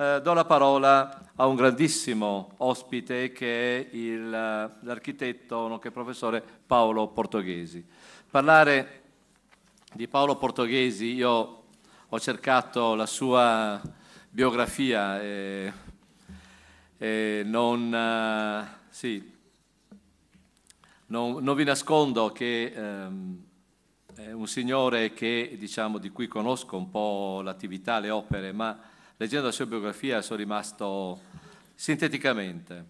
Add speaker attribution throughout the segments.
Speaker 1: Eh, do la parola a un grandissimo ospite che è il, l'architetto, nonché professore Paolo Portoghesi. Parlare di Paolo Portoghesi, io ho cercato la sua biografia e, e non, uh, sì, non, non, vi nascondo che um, è un signore che, diciamo, di cui conosco un po' l'attività, le opere, ma leggendo la sua biografia sono rimasto sinteticamente.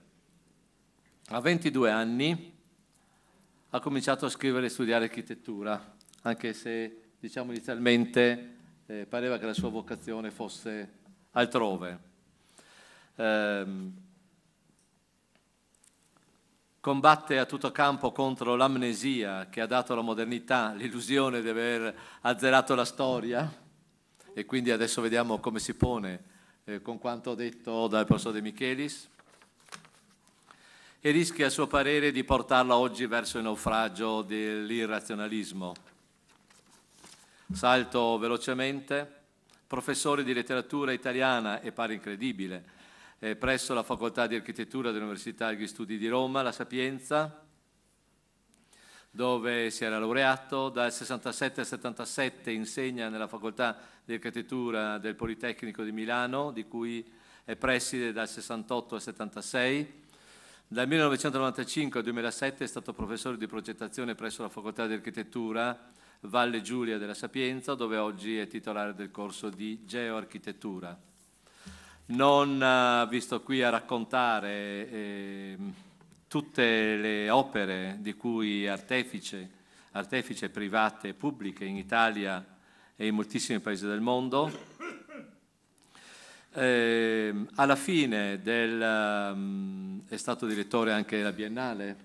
Speaker 1: A 22 anni ha cominciato a scrivere e studiare architettura, anche se diciamo inizialmente eh, pareva che la sua vocazione fosse altrove. Eh, combatte a tutto campo contro l'amnesia che ha dato alla modernità l'illusione di aver azzerato la storia e quindi adesso vediamo come si pone eh, con quanto detto dal professor De Michelis e rischia a suo parere di portarla oggi verso il naufragio dell'irrazionalismo. Salto velocemente, professore di letteratura italiana e pare incredibile, eh, presso la facoltà di architettura dell'Università degli Studi di Roma, La Sapienza, dove si era laureato, dal 67 al 77 insegna nella facoltà di architettura del Politecnico di Milano, di cui è preside dal 68 al 76. Dal 1995 al 2007 è stato professore di progettazione presso la facoltà di architettura Valle Giulia della Sapienza, dove oggi è titolare del corso di geoarchitettura. Non uh, vi sto qui a raccontare eh, tutte le opere di cui artefice, artefice private e pubbliche in Italia e in moltissimi paesi del mondo. Eh, alla fine del, um, è stato direttore anche della Biennale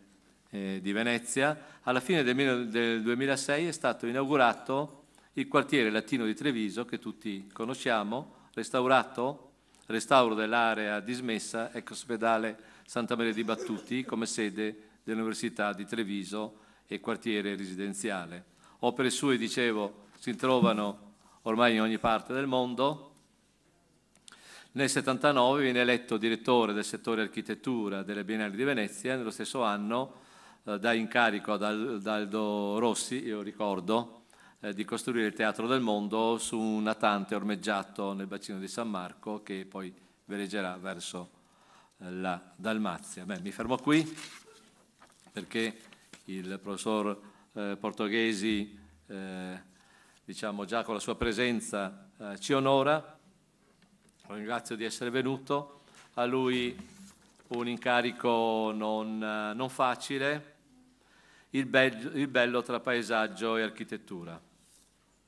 Speaker 1: eh, di Venezia, alla fine del, del 2006 è stato inaugurato il quartiere latino di Treviso che tutti conosciamo, restaurato, restauro dell'area dismessa, ex ospedale Santa Maria di Battuti come sede dell'Università di Treviso e quartiere residenziale. Opere sue, dicevo, si trovano ormai in ogni parte del mondo. Nel 79 viene eletto direttore del settore architettura delle Biennali di Venezia, nello stesso anno eh, dà incarico ad Aldo Rossi, io ricordo, eh, di costruire il Teatro del Mondo su un natante ormeggiato nel bacino di San Marco che poi veleggerà verso la Dalmazia. Beh, mi fermo qui perché il professor eh, Portoghesi, eh, diciamo già con la sua presenza, eh, ci onora. Lo ringrazio di essere venuto. A lui un incarico non, eh, non facile, il bello, il bello, tra paesaggio e architettura.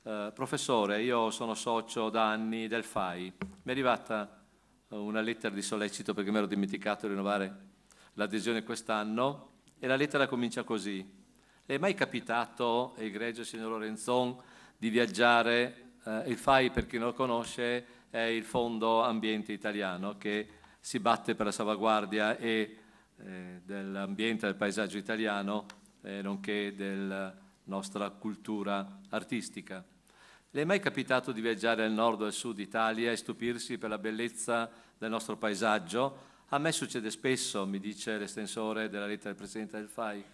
Speaker 1: Eh, professore, io sono socio da anni del FAI, mi è arrivata eh, una lettera di sollecito perché mi ero dimenticato di rinnovare l'adesione quest'anno e la lettera comincia così. Le è mai capitato, egregio signor Lorenzon, di viaggiare? Eh, il FAI, per chi non lo conosce, è il Fondo Ambiente Italiano che si batte per la salvaguardia e, eh, dell'ambiente, del paesaggio italiano, eh, nonché della nostra cultura artistica. Le è mai capitato di viaggiare al nord o al sud Italia e stupirsi per la bellezza del nostro paesaggio? A me succede spesso, mi dice l'estensore della lettera del Presidente del FAI.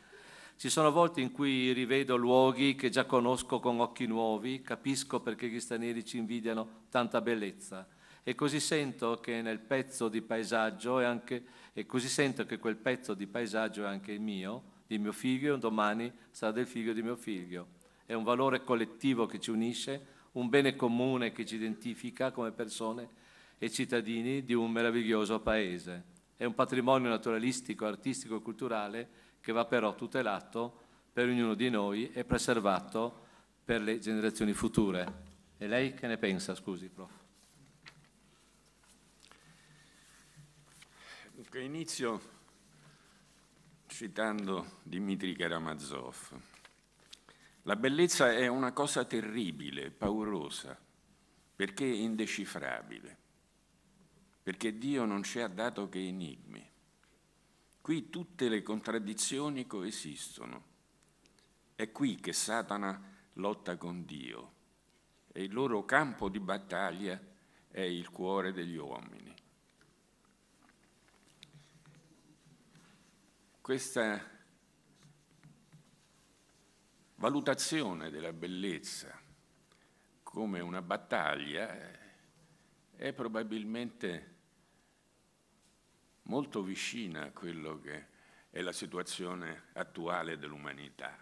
Speaker 1: Ci sono volte in cui rivedo luoghi che già conosco con occhi nuovi, capisco perché gli stranieri ci invidiano tanta bellezza e così sento che nel pezzo di paesaggio è anche, e così sento che quel pezzo di paesaggio è anche il mio, di mio figlio e un domani sarà del figlio di mio figlio è un valore collettivo che ci unisce, un bene comune che ci identifica come persone e cittadini di un meraviglioso paese. È un patrimonio naturalistico, artistico e culturale che va però tutelato per ognuno di noi e preservato per le generazioni future. E lei che ne pensa, scusi, prof?
Speaker 2: Dunque, inizio citando Dimitri Karamazov la bellezza è una cosa terribile, paurosa, perché indecifrabile, perché Dio non ci ha dato che enigmi. Qui tutte le contraddizioni coesistono. È qui che Satana lotta con Dio e il loro campo di battaglia è il cuore degli uomini. Questa valutazione della bellezza come una battaglia è probabilmente molto vicina a quello che è la situazione attuale dell'umanità.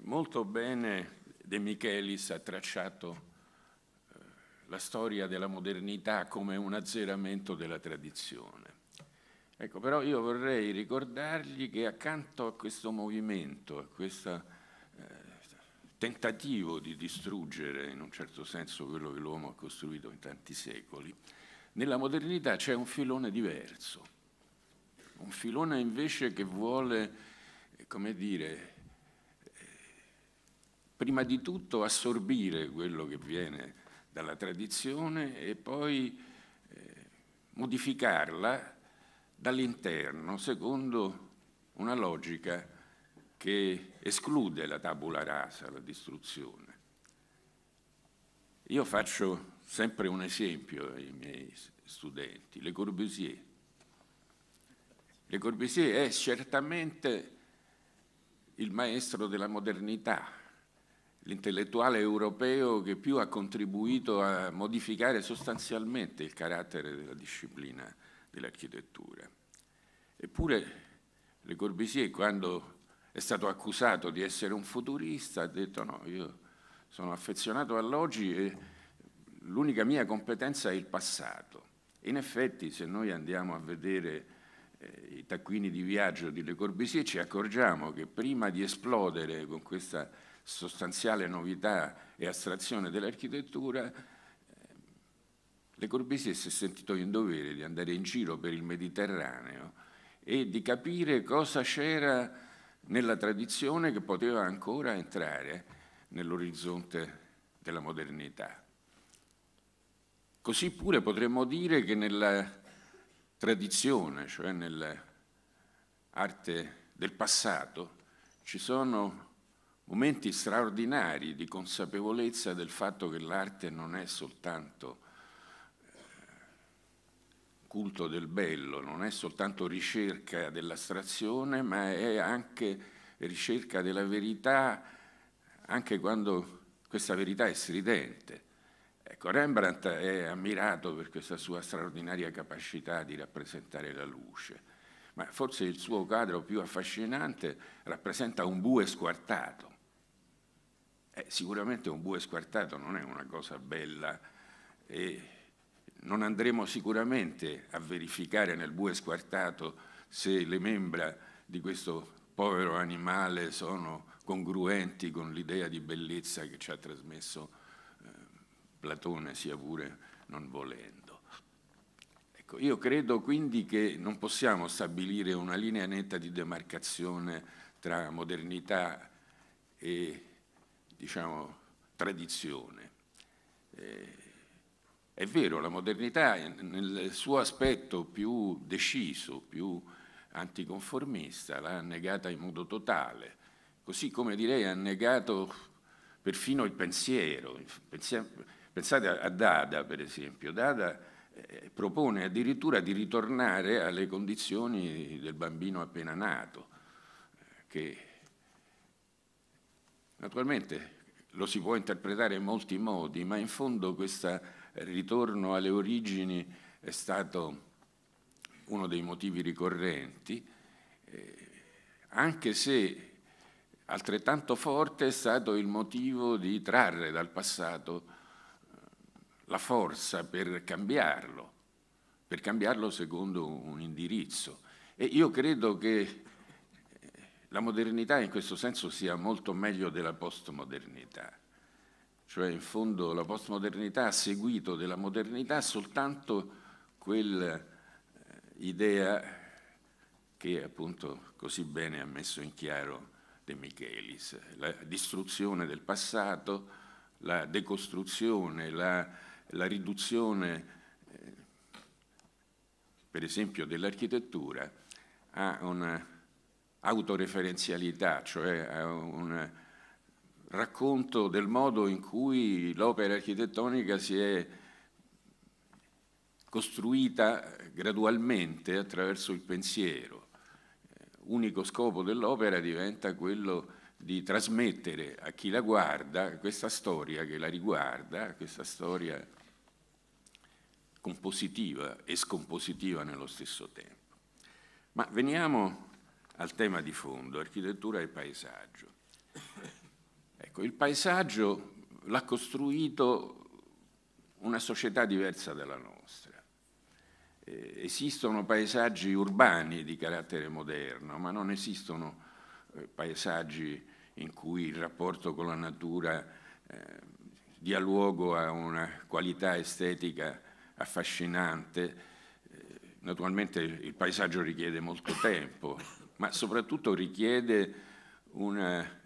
Speaker 2: Molto bene De Michelis ha tracciato eh, la storia della modernità come un azzeramento della tradizione. Ecco, però io vorrei ricordargli che accanto a questo movimento, a questo eh, tentativo di distruggere in un certo senso quello che l'uomo ha costruito in tanti secoli, nella modernità c'è un filone diverso, un filone invece che vuole, eh, come dire, eh, prima di tutto assorbire quello che viene dalla tradizione e poi eh, modificarla dall'interno secondo una logica che esclude la tabula rasa, la distruzione. Io faccio sempre un esempio ai miei studenti, Le Corbusier. Le Corbusier è certamente il maestro della modernità, l'intellettuale europeo che più ha contribuito a modificare sostanzialmente il carattere della disciplina dell'architettura. Eppure Le Corbusier, quando è stato accusato di essere un futurista, ha detto no, io sono affezionato all'oggi e l'unica mia competenza è il passato. In effetti, se noi andiamo a vedere eh, i taccuini di viaggio di Le Corbusier, ci accorgiamo che prima di esplodere con questa sostanziale novità e astrazione dell'architettura, le Corbusier si è sentito in dovere di andare in giro per il Mediterraneo e di capire cosa c'era nella tradizione che poteva ancora entrare nell'orizzonte della modernità. Così pure potremmo dire che nella tradizione, cioè nell'arte del passato, ci sono momenti straordinari di consapevolezza del fatto che l'arte non è soltanto culto del bello, non è soltanto ricerca dell'astrazione, ma è anche ricerca della verità, anche quando questa verità è stridente. Ecco, Rembrandt è ammirato per questa sua straordinaria capacità di rappresentare la luce, ma forse il suo quadro più affascinante rappresenta un bue squartato. Eh, sicuramente un bue squartato non è una cosa bella e non andremo sicuramente a verificare nel bue squartato se le membra di questo povero animale sono congruenti con l'idea di bellezza che ci ha trasmesso eh, Platone, sia pure non volendo. Ecco, io credo quindi che non possiamo stabilire una linea netta di demarcazione tra modernità e diciamo, tradizione. Eh, è vero, la modernità nel suo aspetto più deciso, più anticonformista, l'ha negata in modo totale, così come direi ha negato perfino il pensiero. Pensate a Dada, per esempio. Dada eh, propone addirittura di ritornare alle condizioni del bambino appena nato, eh, che naturalmente lo si può interpretare in molti modi, ma in fondo questa ritorno alle origini è stato uno dei motivi ricorrenti, eh, anche se altrettanto forte è stato il motivo di trarre dal passato eh, la forza per cambiarlo, per cambiarlo secondo un indirizzo. E io credo che eh, la modernità in questo senso sia molto meglio della postmodernità cioè in fondo la postmodernità ha seguito della modernità soltanto quell'idea eh, che appunto così bene ha messo in chiaro De Michelis, la distruzione del passato, la decostruzione, la, la riduzione eh, per esempio dell'architettura a un'autoreferenzialità, cioè a una racconto del modo in cui l'opera architettonica si è costruita gradualmente attraverso il pensiero. Eh, unico scopo dell'opera diventa quello di trasmettere a chi la guarda questa storia che la riguarda, questa storia compositiva e scompositiva nello stesso tempo. Ma veniamo al tema di fondo, architettura e paesaggio. Ecco, il paesaggio l'ha costruito una società diversa dalla nostra. Eh, esistono paesaggi urbani di carattere moderno, ma non esistono eh, paesaggi in cui il rapporto con la natura eh, dia luogo a una qualità estetica affascinante. Eh, naturalmente il paesaggio richiede molto tempo, ma soprattutto richiede una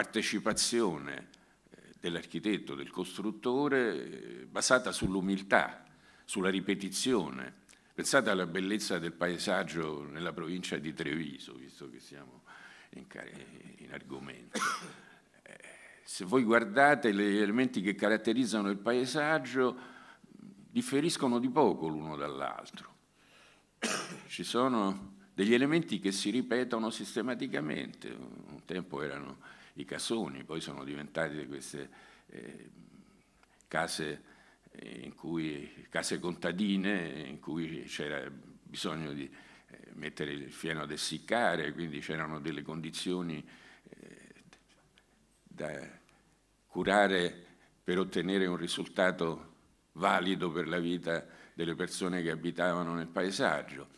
Speaker 2: partecipazione eh, dell'architetto, del costruttore, eh, basata sull'umiltà, sulla ripetizione. Pensate alla bellezza del paesaggio nella provincia di Treviso, visto che siamo in, eh, in argomento. Se voi guardate gli elementi che caratterizzano il paesaggio, differiscono di poco l'uno dall'altro. Ci sono degli elementi che si ripetono sistematicamente, un tempo erano i casoni, poi sono diventate queste eh, case, cui, case, contadine in cui c'era bisogno di eh, mettere il fieno ad essiccare, quindi c'erano delle condizioni eh, da curare per ottenere un risultato valido per la vita delle persone che abitavano nel paesaggio.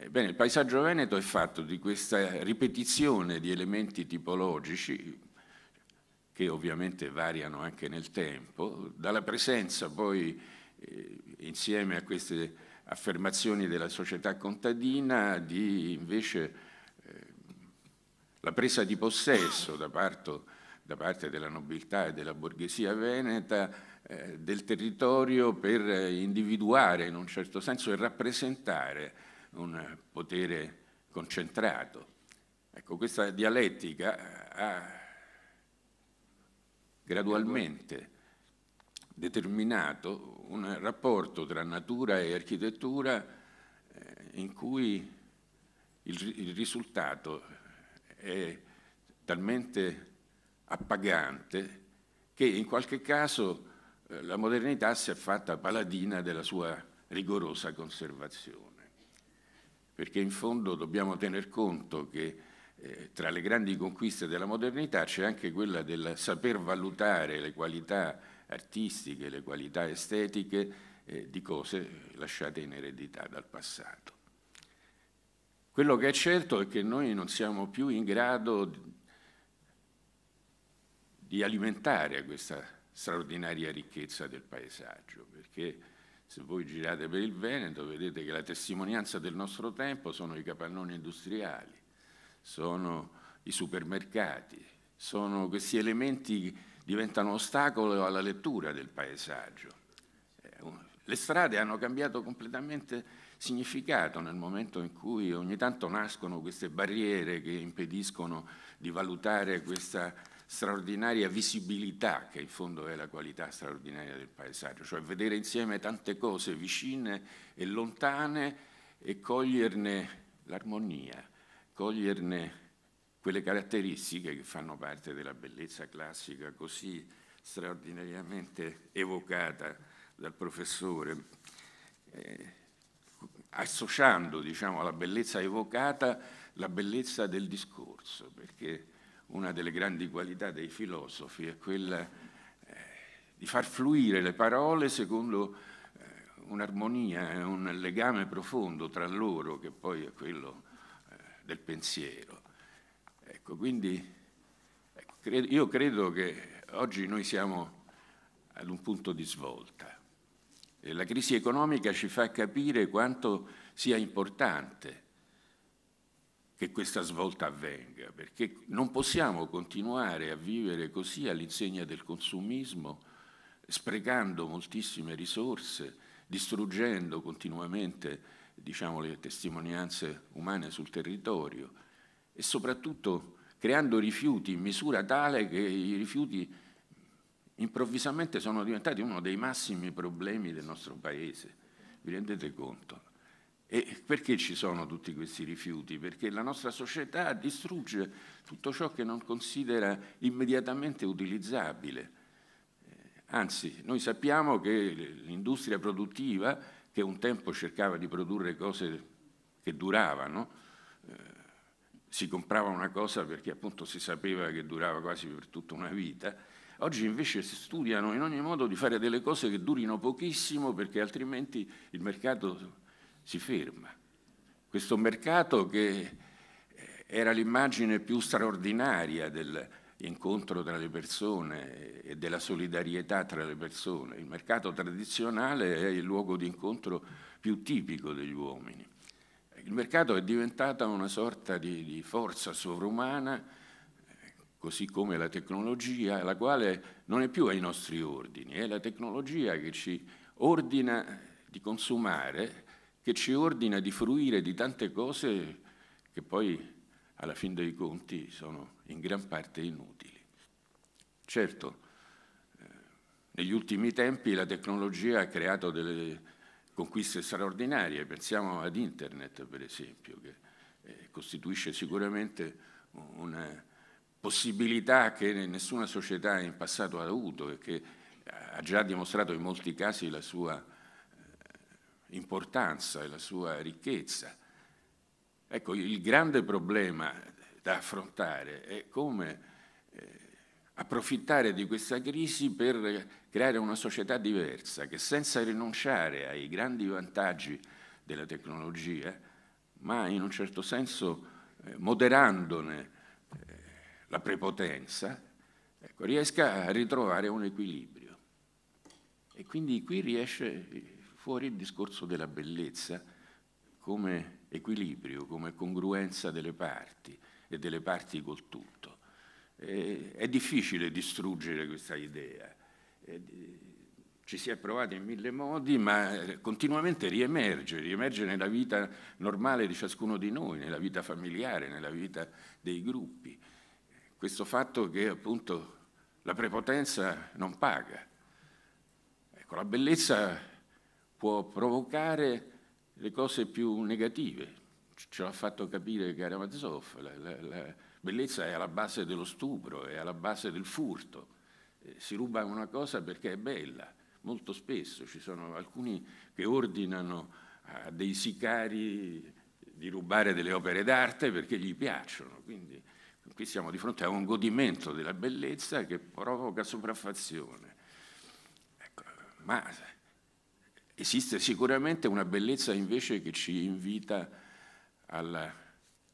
Speaker 2: Ebbene, il paesaggio veneto è fatto di questa ripetizione di elementi tipologici, che ovviamente variano anche nel tempo, dalla presenza poi, eh, insieme a queste affermazioni della società contadina, di invece eh, la presa di possesso da parte, da parte, della nobiltà e della borghesia veneta eh, del territorio per individuare in un certo senso e rappresentare un potere concentrato. Ecco, questa dialettica eh, ha gradualmente determinato un rapporto tra natura e architettura eh, in cui il, risultato è talmente appagante che in qualche caso eh, la modernità si è fatta paladina della sua rigorosa conservazione perché in fondo dobbiamo tener conto che eh, tra le grandi conquiste della modernità c'è anche quella del saper valutare le qualità artistiche, le qualità estetiche eh, di cose lasciate in eredità dal passato. Quello che è certo è che noi non siamo più in grado di alimentare questa straordinaria ricchezza del paesaggio, perché se voi girate per il Veneto vedete che la testimonianza del nostro tempo sono i capannoni industriali, sono i supermercati, sono questi elementi che diventano ostacolo alla lettura del paesaggio. Eh, le strade hanno cambiato completamente significato nel momento in cui ogni tanto nascono queste barriere che impediscono di valutare questa straordinaria visibilità che in fondo è la qualità straordinaria del paesaggio, cioè vedere insieme tante cose vicine e lontane e coglierne l'armonia, coglierne quelle caratteristiche che fanno parte della bellezza classica così straordinariamente evocata dal professore, eh, associando diciamo, alla bellezza evocata la bellezza del discorso, perché una delle grandi qualità dei filosofi è quella eh, di far fluire le parole secondo eh, un'armonia eh, un legame profondo tra loro, che poi è quello del pensiero. Ecco, quindi ecco, io credo che oggi noi siamo ad un punto di svolta. E la crisi economica ci fa capire quanto sia importante che questa svolta avvenga, perché non possiamo continuare a vivere così all'insegna del consumismo, sprecando moltissime risorse, distruggendo continuamente diciamo, le testimonianze umane sul territorio e soprattutto creando rifiuti in misura tale che i rifiuti improvvisamente sono diventati uno dei massimi problemi del nostro Paese. Vi rendete conto? E perché ci sono tutti questi rifiuti? Perché la nostra società distrugge tutto ciò che non considera immediatamente utilizzabile. Eh, anzi, noi sappiamo che l'industria produttiva, che un tempo cercava di produrre cose che duravano, eh, si comprava una cosa perché appunto si sapeva che durava quasi per tutta una vita, Oggi invece si studiano in ogni modo di fare delle cose che durino pochissimo perché altrimenti il mercato si ferma. Questo mercato che eh, era l'immagine più straordinaria dell'incontro tra le persone e della solidarietà tra le persone. Il mercato tradizionale è il luogo di incontro più tipico degli uomini. Il mercato è diventato una sorta di, di forza sovrumana eh, così come la tecnologia, la quale non è più ai nostri ordini, è la tecnologia che ci ordina di consumare che ci ordina di fruire di tante cose che poi alla fin dei conti sono in gran parte inutili. Certo, eh, negli ultimi tempi la tecnologia ha creato delle conquiste straordinarie, pensiamo ad Internet per esempio, che eh, costituisce sicuramente una possibilità che nessuna società in passato ha avuto e che ha già dimostrato in molti casi la sua importanza e la sua ricchezza. Ecco, il grande problema da affrontare è come eh, approfittare di questa crisi per creare una società diversa che senza rinunciare ai grandi vantaggi della tecnologia, ma in un certo senso eh, moderandone eh, la prepotenza, ecco, riesca a ritrovare un equilibrio. E quindi qui riesce fuori il discorso della bellezza come equilibrio, come congruenza delle parti e delle parti col tutto. Eh, è difficile distruggere questa idea. Eh, ci si è provati in mille modi, ma eh, continuamente riemerge, riemerge nella vita normale di ciascuno di noi, nella vita familiare, nella vita dei gruppi. Questo fatto che appunto la prepotenza non paga. Ecco, la bellezza può provocare le cose più negative. Ce l'ha fatto capire Karamazov, la, la, la bellezza è alla base dello stupro, è alla base del furto. Eh, si ruba una cosa perché è bella, molto spesso ci sono alcuni che ordinano a dei sicari di rubare delle opere d'arte perché gli piacciono, quindi qui siamo di fronte a un godimento della bellezza che provoca sopraffazione. Ecco, ma Esiste sicuramente una bellezza invece che ci invita alla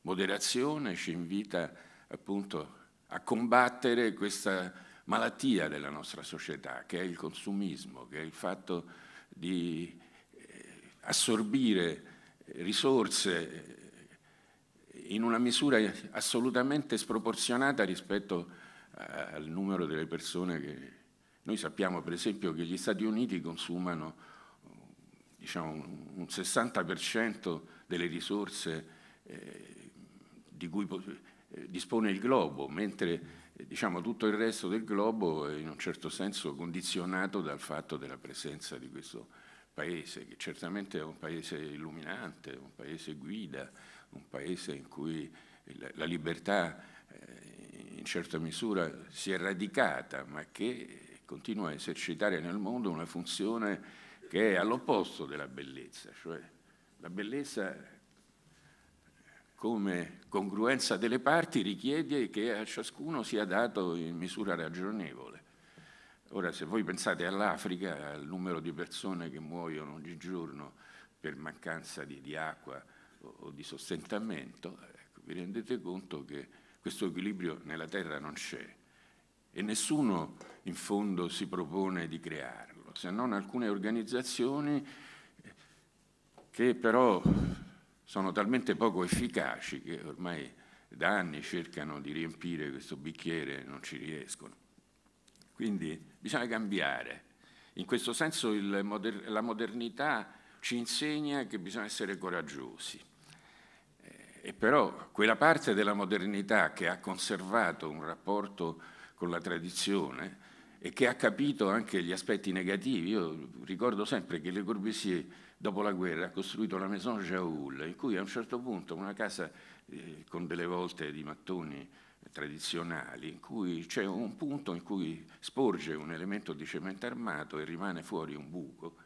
Speaker 2: moderazione, ci invita appunto a combattere questa malattia della nostra società, che è il consumismo, che è il fatto di eh, assorbire risorse eh, in una misura assolutamente sproporzionata rispetto eh, al numero delle persone che noi sappiamo per esempio che gli Stati Uniti consumano diciamo, un 60% delle risorse eh, di cui eh, dispone il globo, mentre eh, diciamo, tutto il resto del globo è in un certo senso condizionato dal fatto della presenza di questo paese, che certamente è un paese illuminante, un paese guida, un paese in cui la, la libertà eh, in certa misura si è radicata, ma che continua a esercitare nel mondo una funzione che è all'opposto della bellezza, cioè la bellezza come congruenza delle parti richiede che a ciascuno sia dato in misura ragionevole. Ora, se voi pensate all'Africa, al numero di persone che muoiono ogni giorno per mancanza di, di acqua o, o, di sostentamento, ecco, vi rendete conto che questo equilibrio nella terra non c'è e nessuno in fondo si propone di crearlo se non alcune organizzazioni che però sono talmente poco efficaci che ormai da anni cercano di riempire questo bicchiere e non ci riescono. Quindi bisogna cambiare. In questo senso moder la modernità ci insegna che bisogna essere coraggiosi. Eh, e però quella parte della modernità che ha conservato un rapporto con la tradizione e che ha capito anche gli aspetti negativi. Io ricordo sempre che Le Corbusier, dopo la guerra, ha costruito la Maison Jaoul, in cui a un certo punto una casa eh, con delle volte di mattoni tradizionali, in cui c'è un punto in cui sporge un elemento di cemento armato e rimane fuori un buco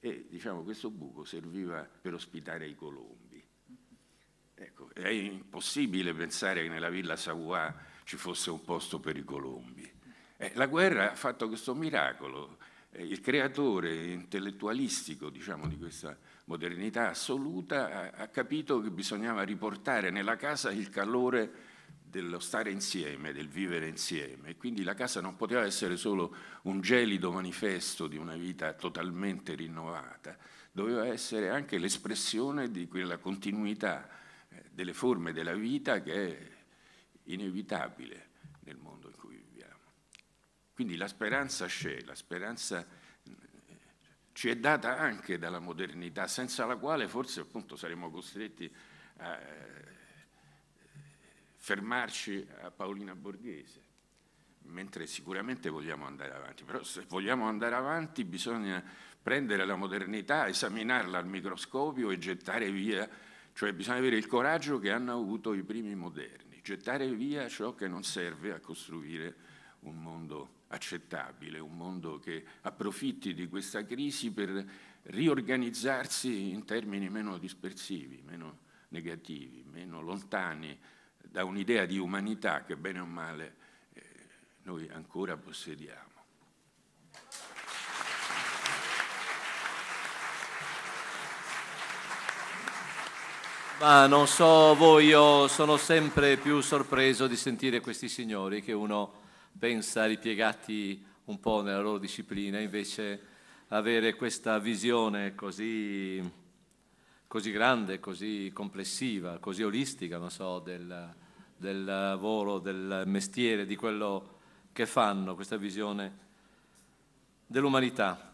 Speaker 2: e diciamo questo buco serviva per ospitare i colombi. Ecco, è impossibile pensare che nella villa Savoie ci fosse un posto per i colombi eh, la guerra ha fatto questo miracolo, eh, il creatore intellettualistico diciamo, di questa modernità assoluta ha, ha capito che bisognava riportare nella casa il calore dello stare insieme, del vivere insieme. E quindi la casa non poteva essere solo un gelido manifesto di una vita totalmente rinnovata, doveva essere anche l'espressione di quella continuità eh, delle forme della vita che è inevitabile nel mondo. Quindi la speranza c'è, la speranza eh, ci è data anche dalla modernità, senza la quale forse appunto saremmo costretti a eh, fermarci a Paolina Borghese, mentre sicuramente vogliamo andare avanti, però se vogliamo andare avanti bisogna prendere la modernità, esaminarla al microscopio e gettare via, cioè bisogna avere il coraggio che hanno avuto i primi moderni, gettare via ciò che non serve a costruire un mondo moderno accettabile, un mondo che approfitti di questa crisi per riorganizzarsi in termini meno dispersivi, meno negativi, meno lontani da un'idea di umanità che bene o male eh, noi ancora possediamo.
Speaker 1: Ma non so voi, io sono sempre più sorpreso di sentire questi signori che uno pensa ripiegati un po' nella loro disciplina, invece avere questa visione così, così grande, così complessiva, così olistica, so, del, del lavoro, del mestiere, di quello che fanno, questa visione dell'umanità.